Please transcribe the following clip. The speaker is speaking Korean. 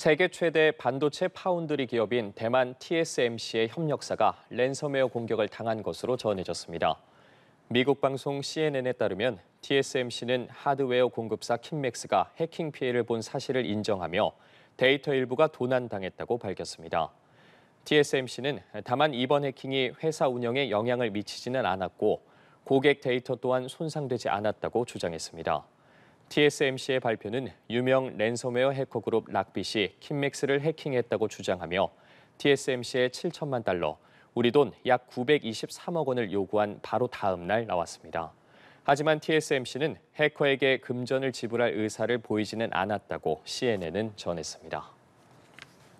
세계 최대 반도체 파운드리 기업인 대만 TSMC의 협력사가 랜섬웨어 공격을 당한 것으로 전해졌습니다. 미국 방송 CNN에 따르면 TSMC는 하드웨어 공급사 킨맥스가 해킹 피해를 본 사실을 인정하며 데이터 일부가 도난당했다고 밝혔습니다. TSMC는 다만 이번 해킹이 회사 운영에 영향을 미치지는 않았고 고객 데이터 또한 손상되지 않았다고 주장했습니다. TSMC의 발표는 유명 랜섬웨어 해커 그룹 락빗이 킨맥스를 해킹했다고 주장하며 TSMC의 7천만 달러, 우리 돈 약 923억 원을 요구한 바로 다음 날 나왔습니다. 하지만 TSMC는 해커에게 금전을 지불할 의사를 보이지는 않았다고 CNN은 전했습니다.